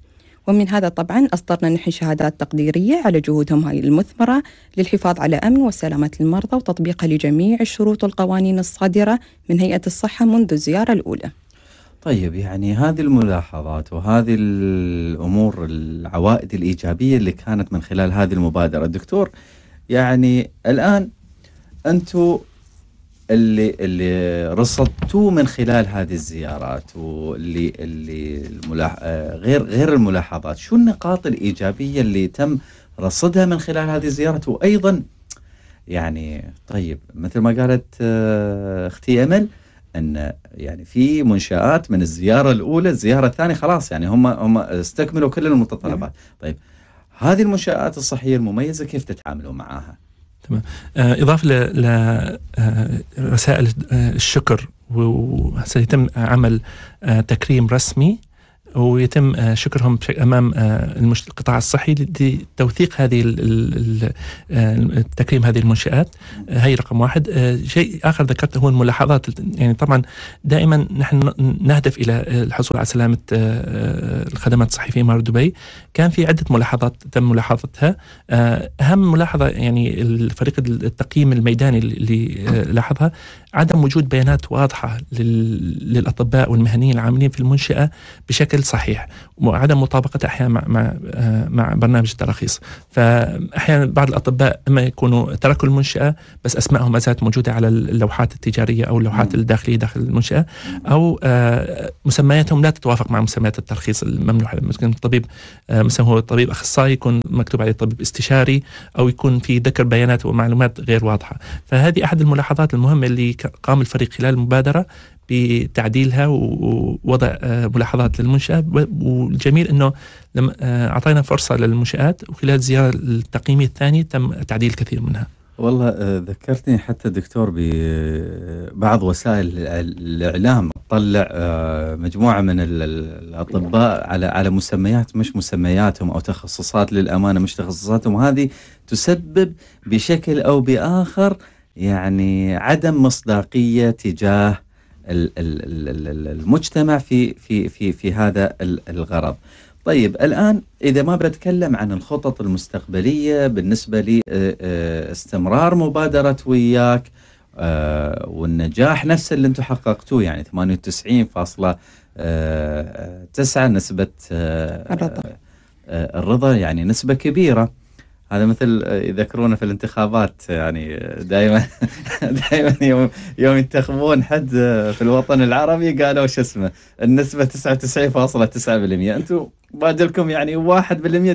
ومن هذا طبعا أصدرنا نحن شهادات تقديرية على جهودهم هاي المثمرة للحفاظ على أمن وسلامة المرضى وتطبيقها لجميع الشروط والقوانين الصادرة من هيئة الصحة منذ الزيارة الأولى طيب يعني هذه الملاحظات وهذه الأمور العوائد الإيجابية اللي كانت من خلال هذه المبادرة دكتور يعني الآن أنتم اللي اللي رصدتوه من خلال هذه الزيارات واللي اللي الملاح... آه، غير غير الملاحظات شو النقاط الايجابيه اللي تم رصدها من خلال هذه الزيارات وايضا يعني طيب مثل ما قالت آه، اختي امل ان يعني في منشات من الزياره الاولى الزياره الثانيه خلاص يعني هم هم استكملوا كل المتطلبات نعم. طيب هذه المنشات الصحيه المميزه كيف تتعاملوا معها تمام آه، اضافه لرسائل آه، آه، الشكر وسيتم عمل تكريم رسمي ويتم آه، شكرهم امام آه، القطاع الصحي لتوثيق هذه آه، تكريم هذه المنشات هي رقم واحد شيء اخر ذكرته هو الملاحظات يعني طبعا دائما نحن نهدف الى الحصول على سلامه الخدمات الصحيه في اماره دبي كان في عده ملاحظات تم ملاحظتها اهم ملاحظه يعني الفريق التقييم الميداني اللي لاحظها عدم وجود بيانات واضحه للاطباء والمهنيين العاملين في المنشاه بشكل صحيح وعدم مطابقتها احيانا مع مع آه، مع برنامج التراخيص فاحيانا بعض الاطباء اما يكونوا تركوا المنشاه بس اسمائهم ما زالت موجوده على اللوحات التجاريه او اللوحات الداخليه داخل المنشاه او آه، مسمياتهم لا تتوافق مع مسميات الترخيص الممنوح ممكن الطبيب آه، مثلا هو طبيب اخصائي يكون مكتوب عليه طبيب استشاري او يكون في ذكر بيانات ومعلومات غير واضحه فهذه احد الملاحظات المهمه اللي قام الفريق خلال المبادره بتعديلها ووضع آه، ملاحظات للمنشاه والجميل انه لما آه، اعطينا فرصه للمنشات وخلال زياره التقييم الثانيه تم تعديل كثير منها. والله آه، ذكرتني حتى دكتور ببعض وسائل الاعلام تطلع مجموعه من الاطباء على على مسميات مش مسمياتهم او تخصصات للامانه مش تخصصاتهم وهذه تسبب بشكل او باخر يعني عدم مصداقيه تجاه المجتمع في في في في هذا الغرض. طيب الآن إذا ما بتكلم عن الخطط المستقبلية بالنسبة لاستمرار آه، آه، مبادرة وياك آه، والنجاح نفس اللي أنتم حققتوه يعني 98.9 نسبة الرضا يعني نسبة كبيرة هذا مثل يذكرونا في الانتخابات يعني دائما *laughs* دائما يوم يوم ينتخبون حد في الوطن العربي قالوا شو اسمه النسبه 99.9% انتم بادلكم يعني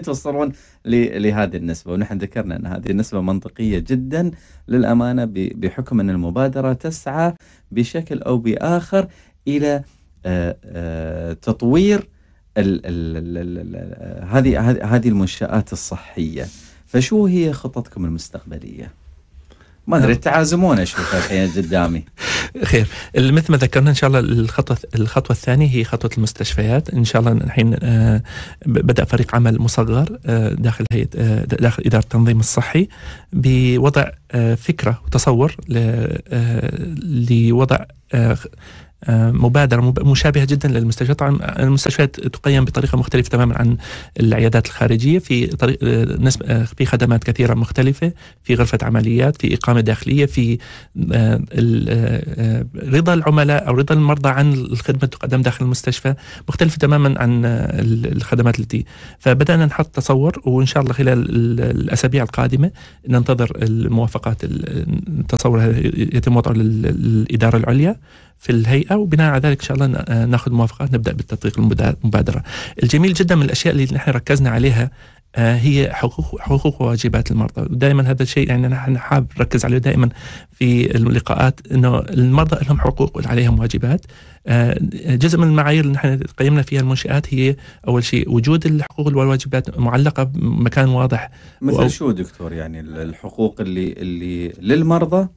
1% توصلون لهذه النسبه ونحن ذكرنا ان هذه النسبه منطقيه جدا للامانه بحكم ان المبادره تسعى بشكل او باخر الى آه، آه، تطوير هذه هذه المنشآت الصحية فشو هي خططكم المستقبليه؟ ما ادري نعم. تعازمون اشوف الحين قدامي *laughs* خير مثل ما ذكرنا ان شاء الله الخطوه الخطوه الثانيه هي خطوه المستشفيات ان شاء الله الحين آه، بدا فريق عمل مصغر آه، داخل هيئه آه، داخل اداره التنظيم الصحي بوضع فكره وتصور لوضع آه، مبادره مشابهه جدا للمستشفيات طبعا آه، المستشفيات تقيم بطريقه مختلفه تماما عن العيادات الخارجيه في طريق آه، في خدمات كثيره مختلفه في غرفه عمليات في اقامه داخليه في رضا العملاء او رضا المرضى عن الخدمه تقدم داخل المستشفى مختلفه تماما عن الخدمات التي فبدانا نحط تصور وان شاء الله خلال الاسابيع القادمه ننتظر الموافقات التصور يتم وضعه للاداره العليا في الهيئه وبناء على ذلك ان شاء الله آه، ناخذ موافقات نبدا بالتطبيق المبادره. الجميل جدا من الاشياء اللي نحن ركزنا عليها آه، هي حقوق حقوق وواجبات المرضى ودائما هذا الشيء يعني نحن حاب نركز عليه دائما في اللقاءات انه المرضى لهم حقوق وعليهم واجبات آه، جزء من المعايير اللي نحن قيمنا فيها المنشات هي اول شيء وجود الحقوق والواجبات معلقه بمكان واضح مثل شو دكتور يعني الحقوق اللي اللي للمرضى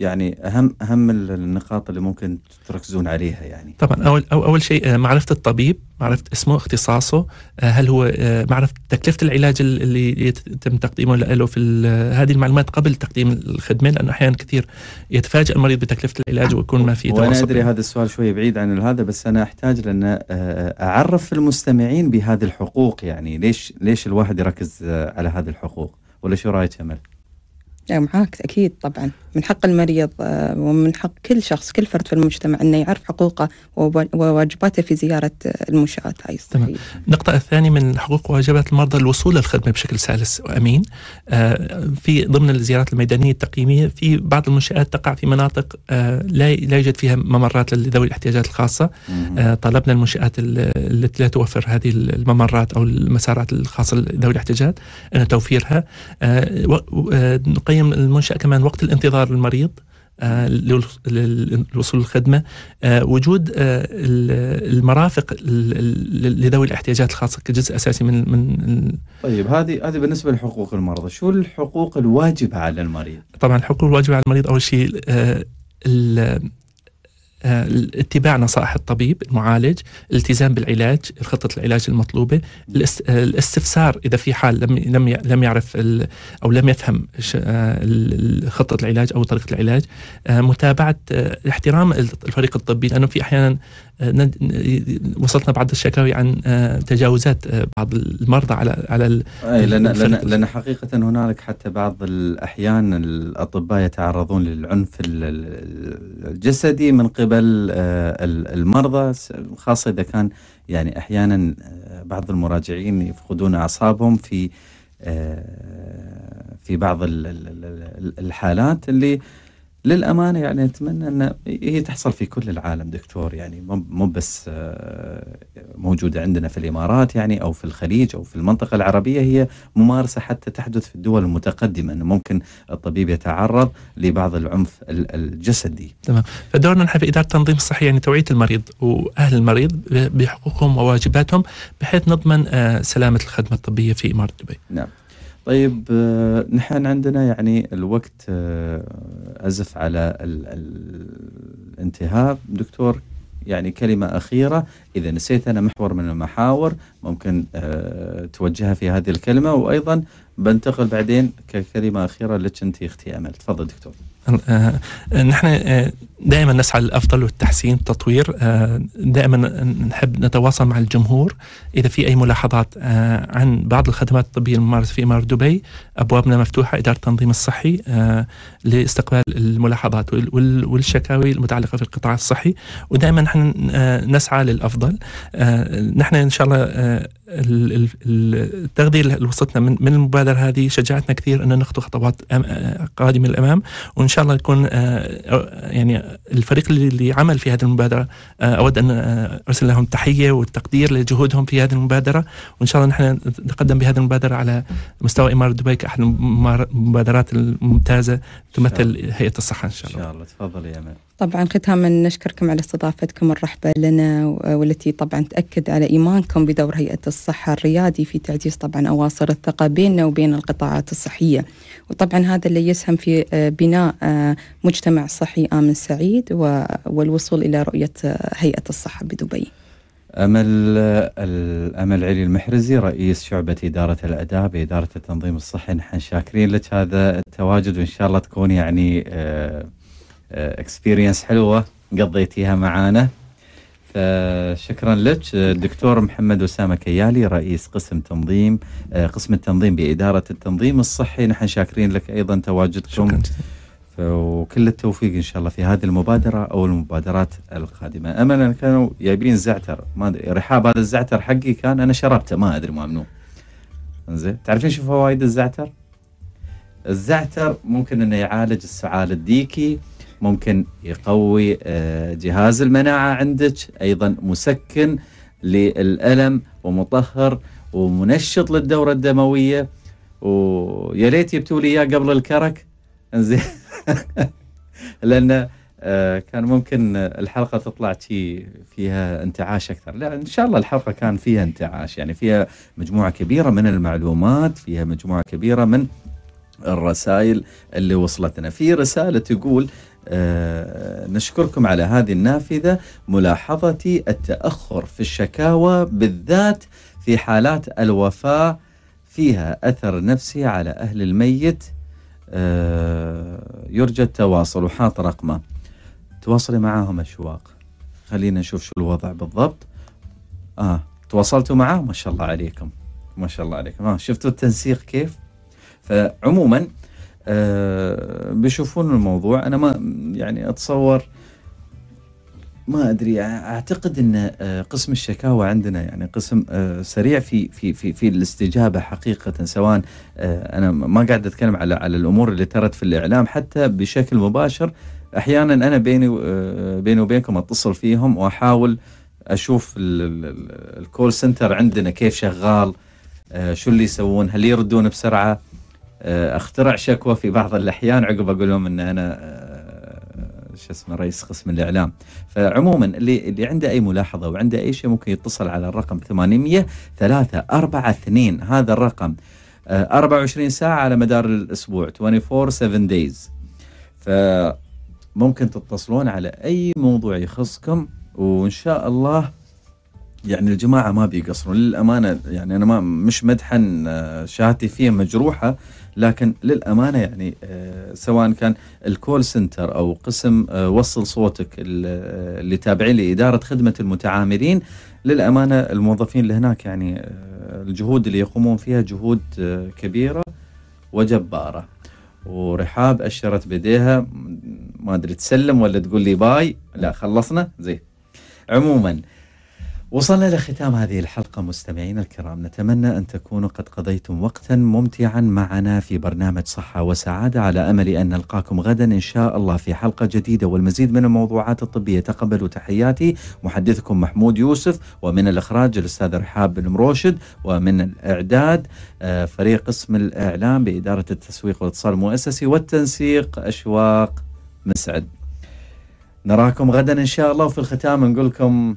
يعني اهم اهم النقاط اللي ممكن تركزون عليها يعني طبعا اول اول شيء آه، معرفه الطبيب معرفه اسمه اختصاصه آه، هل هو آه، معرفه تكلفه العلاج اللي يتم تقديمه له في هذه المعلومات قبل تقديم الخدمه لانه احيانا كثير يتفاجئ المريض بتكلفه العلاج ويكون ما في وانا ادري هذا السؤال شوي بعيد عن هذا بس انا احتاج لان اعرف المستمعين بهذه الحقوق يعني ليش ليش الواحد يركز على هذه الحقوق ولا شو رايك يا معك اكيد طبعا من حق المريض آه، ومن حق كل شخص كل فرد في المجتمع أنه يعرف حقوقه وواجباته في زيارة آه، المنشآت هاي تمام. النقطة الثانية من حقوق وواجبات المرضى الوصول للخدمة بشكل سلس وأمين آه، في ضمن الزيارات الميدانية التقييمية في بعض المنشآت تقع في مناطق لا لا يوجد فيها ممرات لذوي الاحتياجات الخاصة طلبنا المنشآت التي لا توفر هذه الممرات أو المسارات الخاصة لذوي الاحتياجات أن توفيرها نقيم المنشأة كمان وقت الانتظار انتظار المريض آه، للوصول للخدمة آه، وجود آه، المرافق لذوي الاحتياجات الخاصة كجزء أساسي من من طيب هذه هذه بالنسبة لحقوق المرضى شو الحقوق الواجبة على المريض؟ طبعا الحقوق الواجبة على المريض أول شيء آه، اتباع نصائح الطبيب المعالج الالتزام بالعلاج خطة العلاج المطلوبة آه، الاستفسار إذا في حال لم لم لم يعرف أو لم يفهم آه، خطة العلاج أو طريقة العلاج متابعة احترام الفريق الطبي لأنه في أحيانا وصلتنا بعض الشكاوي عن تجاوزات بعض المرضى على على لأن, لأن, لأن حقيقة هنالك حتى بعض الأحيان الأطباء يتعرضون للعنف الجسدي من قبل قبل آه، المرضى خاصة إذا كان يعني أحيانا آه، بعض المراجعين يفقدون أعصابهم في آه، في بعض الحالات اللي للامانه يعني اتمنى ان هي تحصل في كل العالم دكتور يعني مو بس آه، موجوده عندنا في الامارات يعني او في الخليج او في المنطقه العربيه هي ممارسه حتى تحدث في الدول المتقدمه انه ممكن الطبيب يتعرض لبعض العنف الجسدي. تمام فدورنا نحن في اداره التنظيم الصحي يعني توعيه المريض واهل المريض بحقوقهم وواجباتهم بحيث نضمن آه، سلامه الخدمه الطبيه في اماره دبي. نعم. طيب آه، نحن عندنا يعني الوقت آه، أزف على ال الانتهاء دكتور يعني كلمة أخيرة إذا نسيت أنا محور من المحاور ممكن آه، توجهها في هذه الكلمة وأيضا بنتقل بعدين ككلمة أخيرة لك أنت أختي أمل تفضل دكتور نحن دائما نسعى للافضل والتحسين والتطوير آه، دائما نحب نتواصل مع الجمهور اذا في اي ملاحظات آه، عن بعض الخدمات الطبيه الممارسه في اماره دبي ابوابنا مفتوحه اداره التنظيم الصحي آه، لاستقبال الملاحظات والشكاوي المتعلقه في القطاع الصحي ودائما نحن نسعى للافضل نحن ان شاء الله التغذيه اللي وصلتنا من المبادره هذه شجعتنا كثير ان نخطو خطوات قادمه للامام وان شاء الله نكون يعني الفريق اللي عمل في هذه المبادرة آه، أود أن آه، أرسل لهم التحية والتقدير لجهودهم في هذه المبادرة وإن شاء الله نحن نتقدم بهذه المبادرة على مستوى إمارة دبي كأحد المبادرات الممتازة تمثل هيئة الصحة إن شاء الله إن شاء الله تفضل يا أمان طبعا ختاما نشكركم على استضافتكم الرحبة لنا والتي طبعا تأكد على إيمانكم بدور هيئة الصحة الريادي في تعزيز طبعا أواصر الثقة بيننا وبين القطاعات الصحية وطبعا هذا اللي يسهم في آه، بناء آه، مجتمع صحي آمن سعيد والوصول إلى رؤية آه، هيئة الصحة بدبي أمل الأمل علي المحرزي رئيس شعبة إدارة الأداء بإدارة التنظيم الصحي نحن شاكرين لك هذا التواجد وإن شاء الله تكون يعني اكسبيرينس آه، حلوه قضيتيها معانا فشكرا لك آه، الدكتور محمد اسامه كيالي رئيس قسم تنظيم آه، قسم التنظيم باداره التنظيم الصحي نحن شاكرين لك ايضا تواجدكم شكرا. وكل التوفيق ان شاء الله في هذه المبادره او المبادرات القادمه املا كانوا جايبين زعتر ما ادري رحاب هذا الزعتر حقي كان انا شربته ما ادري منو زين تعرفين شو فوائد الزعتر الزعتر ممكن انه يعالج السعال الديكي ممكن يقوي آه، جهاز المناعة عندك أيضا مسكن للألم ومطهر ومنشط للدورة الدموية ويا ليت جبتوا لي اياه قبل الكرك *laughs* انزين لان آه، كان ممكن الحلقه تطلع شي فيها انتعاش اكثر لا ان شاء الله الحلقه كان فيها انتعاش يعني فيها مجموعه كبيره من المعلومات فيها مجموعه كبيره من الرسائل اللي وصلتنا في رساله تقول آه، نشكركم على هذه النافذة ملاحظتي التأخر في الشكاوى بالذات في حالات الوفاة فيها أثر نفسي على أهل الميت آه، يرجى التواصل وحاط رقمه تواصلي معاهم أشواق خلينا نشوف شو الوضع بالضبط آه تواصلتوا معاه ما شاء الله عليكم ما شاء الله عليكم آه شفتوا التنسيق كيف فعموما آه، بيشوفون الموضوع انا ما يعني اتصور ما ادري اعتقد ان آه، قسم الشكاوى عندنا يعني قسم آه، سريع في في في في الاستجابه حقيقه سواء انا ما قاعد اتكلم على على الامور اللي ترت في الاعلام حتى بشكل مباشر احيانا انا بيني بيني وبينكم اتصل فيهم واحاول اشوف الكول سنتر عندنا كيف شغال شو اللي يسوون هل يردون بسرعه آه، اخترع شكوى في بعض الاحيان عقب اقول لهم ان انا آه، شو اسمه رئيس قسم الاعلام فعموما اللي اللي عنده اي ملاحظه وعنده اي شيء ممكن يتصل على الرقم 800 3 4 2 هذا الرقم 24 آه، ساعه على مدار الاسبوع 24 7 دايز ممكن تتصلون على اي موضوع يخصكم وان شاء الله يعني الجماعه ما بيقصروا للامانه يعني انا ما مش مدحا شهادتي فيها مجروحه لكن للامانه يعني آه، سواء كان الكول سنتر او قسم آه، وصل صوتك آه، اللي تابعين لاداره خدمه المتعاملين للامانه الموظفين اللي هناك يعني الجهود اللي يقومون فيها جهود كبيره وجباره ورحاب اشرت بديها ما ادري تسلم ولا تقول لي باي لا خلصنا زين عموما وصلنا لختام هذه الحلقة مستمعينا الكرام نتمنى أن تكونوا قد قضيتم وقتا ممتعا معنا في برنامج صحة وسعادة على أمل أن نلقاكم غدا إن شاء الله في حلقة جديدة والمزيد من الموضوعات الطبية تقبلوا تحياتي محدثكم محمود يوسف ومن الإخراج الأستاذ رحاب بن مروشد ومن الإعداد آه، فريق قسم الإعلام بإدارة التسويق والاتصال المؤسسي والتنسيق أشواق مسعد نراكم غدا إن شاء الله وفي الختام نقول لكم